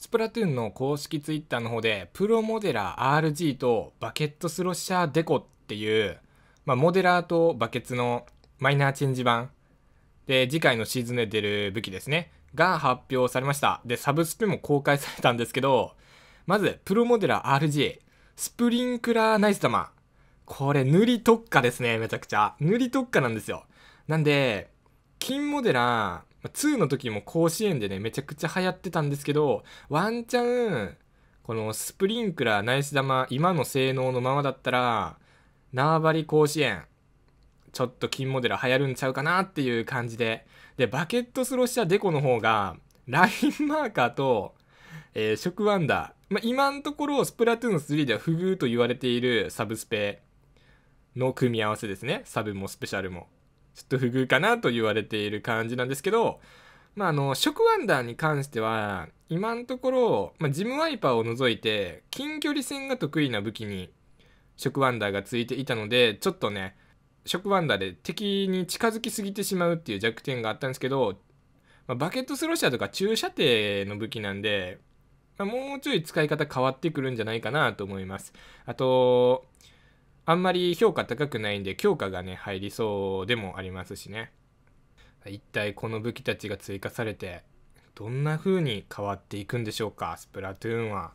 スプラトゥーンの公式ツイッターの方で、プロモデラー RG とバケットスロッシャーデコっていう、まあ、モデラーとバケツのマイナーチェンジ版で、次回のシーズンで出る武器ですね、が発表されました。で、サブスペも公開されたんですけど、まず、プロモデラー RG、スプリンクラーナイス玉。これ、塗り特化ですね、めちゃくちゃ。塗り特化なんですよ。なんで、金モデラー、2の時も甲子園でね、めちゃくちゃ流行ってたんですけど、ワンチャン、このスプリンクラー、ナイス玉、今の性能のままだったら、縄張り甲子園、ちょっと金モデル流行るんちゃうかなっていう感じで。で、バケットスロッシャーデコの方が、ラインマーカーと、えー、食ワンダー。まあ、今のところ、スプラトゥーン3では不遇と言われているサブスペの組み合わせですね。サブもスペシャルも。ちょっと不遇かなと言われている感じなんですけど、まあ、あの、食ワンダーに関しては、今のところ、まあ、ジムワイパーを除いて、近距離戦が得意な武器に、食ワンダーがついていたので、ちょっとね、食ワンダーで敵に近づきすぎてしまうっていう弱点があったんですけど、まあ、バケットスロシアとか中射艇の武器なんで、まあ、もうちょい使い方変わってくるんじゃないかなと思います。あと、あんまり評価高くないんで強化がね入りそうでもありますしね一体この武器たちが追加されてどんな風に変わっていくんでしょうかスプラトゥーンは